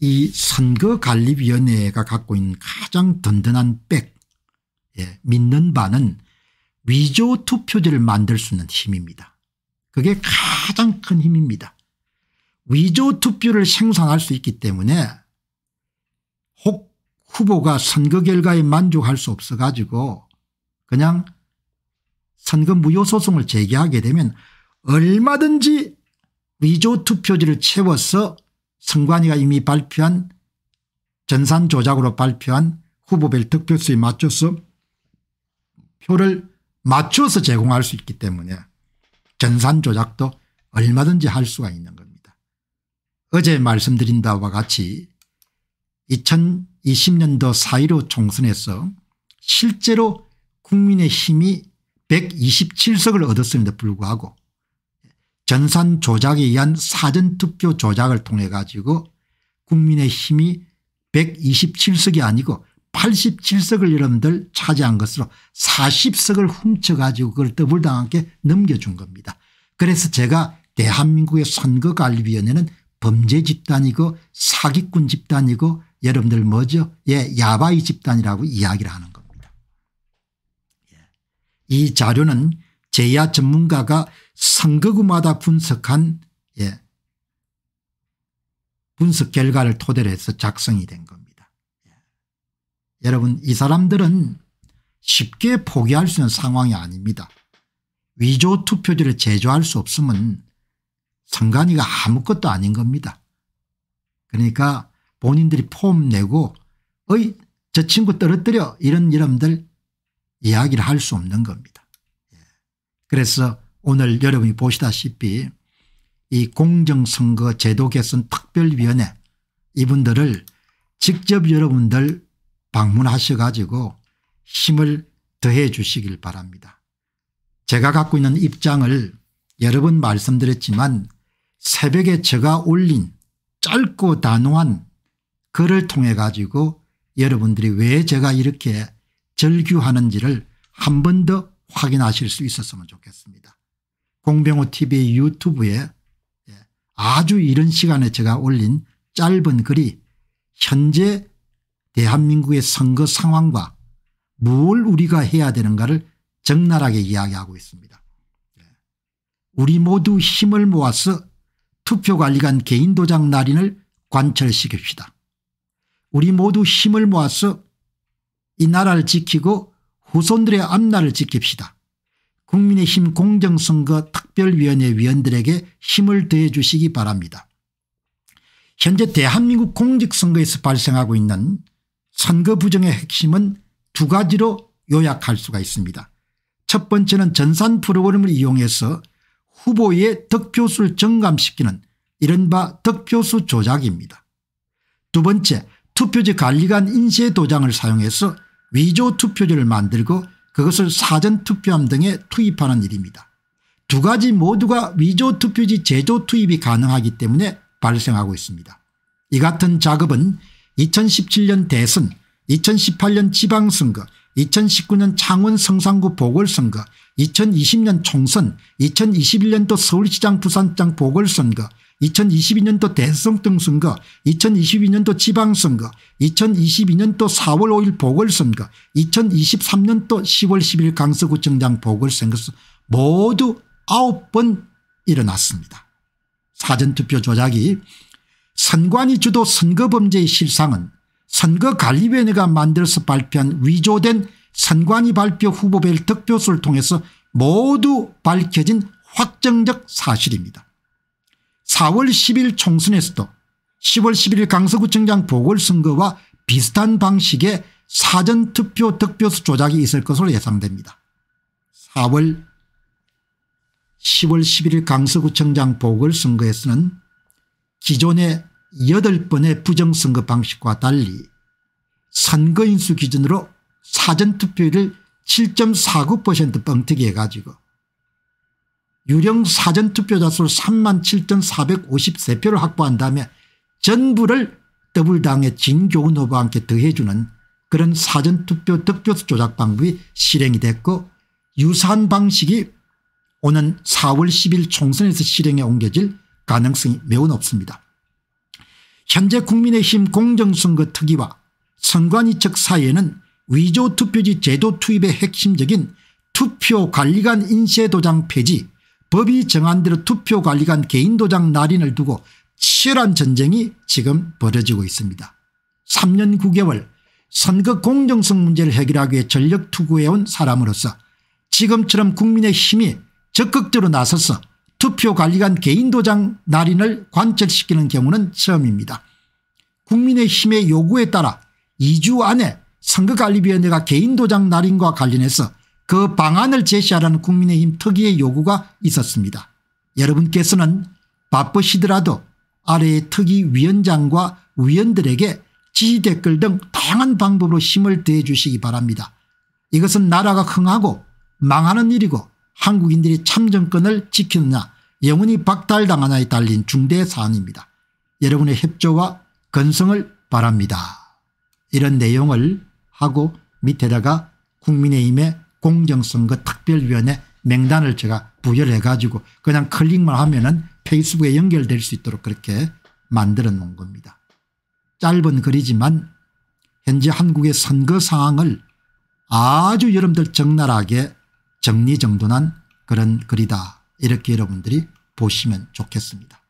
이 선거관리위원회가 갖고 있는 가장 든든한 백 예, 믿는 바는 위조 투표지를 만들 수 있는 힘입니다. 그게 가장 큰 힘입니다. 위조 투표를 생산할 수 있기 때문에 혹 후보가 선거 결과에 만족할 수 없어 가지고 그냥 선거 무효 소송을 제기하게 되면 얼마든지 위조 투표지를 채워서 선관위가 이미 발표한 전산 조작으로 발표한 후보별 득표수에 맞춰서 표를 맞춰서 제공할 수 있기 때문에 전산 조작도 얼마든지 할 수가 있는 겁니다. 어제 말씀드린 바와 같이 2020년도 4.15 총선에서 실제로 국민의 힘이 127석을 얻었음에도 불구하고 전산 조작에 의한 사전투표 조작을 통해 가지고 국민의 힘이 127석이 아니고 87석을 여러분들 차지한 것으로 40석을 훔쳐가지고 그걸 더블당하게 넘겨준 겁니다. 그래서 제가 대한민국의 선거관리위원회는 범죄 집단이고 사기꾼 집단이고 여러분들 뭐죠 예 야바이 집단이라고 이야기를 하는 겁니다. 예. 이 자료는 제야 전문가가 선거구마다 분석한 예. 분석 결과를 토대로 해서 작성이 된 겁니다. 예. 여러분 이 사람들은 쉽게 포기할 수 있는 상황이 아닙니다. 위조 투표지를 제조할 수 없으면 선관위가 아무것도 아닌 겁니다. 그러니까 본인들이 폼 내고 어이 저 친구 떨어뜨려 이런 이름들 이야기를 할 수 없는 겁니다. 그래서 오늘 여러분이 보시다시피 이 공정선거 제도 개선 특별위원회 이분들을 직접 여러분들 방문하셔 가지고 힘을 더해 주시길 바랍니다. 제가 갖고 있는 입장을 여러 번 말씀드렸지만 새벽에 제가 올린 짧고 단호한 글을 통해 가지고 여러분들이 왜 제가 이렇게 절규하는지를 한번더 확인하실 수 있었으면 좋겠습니다. 공병호 tv 유튜브에 예, 아주 이른 시간에 제가 올린 짧은 글이 현재 대한민국의 선거 상황과 뭘 우리가 해야 되는가를 적나라하게 이야기하고 있습니다. 예. 우리 모두 힘을 모아서 투표관리관 개인도장 날인을 관철시킵시다. 우리 모두 힘을 모아서 이 나라를 지키고 후손들의 앞날을 지킵시다. 국민의힘 공정선거 특별위원회 위원들에게 힘을 더해 주시기 바랍니다. 현재 대한민국 공직선거에서 발생하고 있는 선거 부정의 핵심은 두 가지로 요약할 수가 있습니다. 첫 번째는 전산 프로그램을 이용해서 후보의 득표수를 정감시키는 이른바 득표수 조작입니다. 두 번째 투표지 관리관 인쇄 도장을 사용해서 위조 투표지를 만들고 그것을 사전투표함 등에 투입하는 일입니다. 두 가지 모두가 위조 투표지 제조 투입이 가능하기 때문에 발생하고 있습니다. 이 같은 작업은 2017년 대선 2018년 지방선거 2019년 창원 성산구 보궐선거 2020년 총선 2021년도 서울시장 부산장 보궐선거 2022년도 대성동 선거, 2022년도 지방선거, 2022년도 4월 5일 보궐선거, 2023년도 10월 10일 강서구청장 보궐선거 모두 9번 일어났습니다. 사전투표 조작이 선관위 주도 선거범죄의 실상은 선거관리위원회가 만들어서 발표한 위조된 선관위 발표 후보별 득표수를 통해서 모두 밝혀진 확정적 사실입니다. 4월 10일 총선에서도 10월 11일 강서구청장 보궐선거와 비슷한 방식의 사전투표 득표수 조작이 있을 것으로 예상됩니다. 4월 10월 11일 강서구청장 보궐선거에서는 기존의 8번의 부정선거 방식과 달리 선거인수 기준으로 사전투표율을 7.49% 뻥튀기해가지고 유령 사전투표자 수 3만 7,453표를 확보한다면 전부를 더블당의 진교훈 후보와 함께 더해주는 그런 사전투표 득표수 조작 방법이 실행이 됐고 유사한 방식이 오는 4월 10일 총선에서 실행에 옮겨질 가능성이 매우 높습니다. 현재 국민의힘 공정선거 특위와 선관위 측 사이에는 위조투표지 제도 투입의 핵심적인 투표 관리관 인쇄 도장 폐지 법이 정한 대로 투표관리관 개인도장 날인을 두고 치열한 전쟁이 지금 벌어지고 있습니다. 3년 9개월 선거 공정성 문제를 해결하기 위해 전력 투구해온 사람으로서 지금처럼 국민의 힘이 적극적으로 나서서 투표관리관 개인도장 날인을 관철시키는 경우는 처음입니다. 국민의힘의 요구에 따라 2주 안에 선거관리위원회가 개인도장 날인과 관련해서 그 방안을 제시하라는 국민의힘 특위의 요구가 있었습니다. 여러분께서는 바쁘시더라도 아래의 특위 위원장과 위원들에게 지지댓글 등 다양한 방법으로 힘을 더해 주시기 바랍니다. 이것은 나라가 흥하고 망하는 일이고 한국인들이 참정권을 지키느냐 영원히 박탈당하냐에 달린 중대 사안입니다. 여러분의 협조와 건성을 바랍니다. 이런 내용을 하고 밑에다가 국민의힘의 공정선거 그 특별위원회 명단을 제가 부여를 해가지고 그냥 클릭만 하면 은 페이스북에 연결될 수 있도록 그렇게 만들어 놓은 겁니다. 짧은 글이지만 현재 한국의 선거 상황을 아주 여러분들 적나라하게 정리정돈한 그런 글이다 이렇게 여러분들이 보시면 좋겠습니다.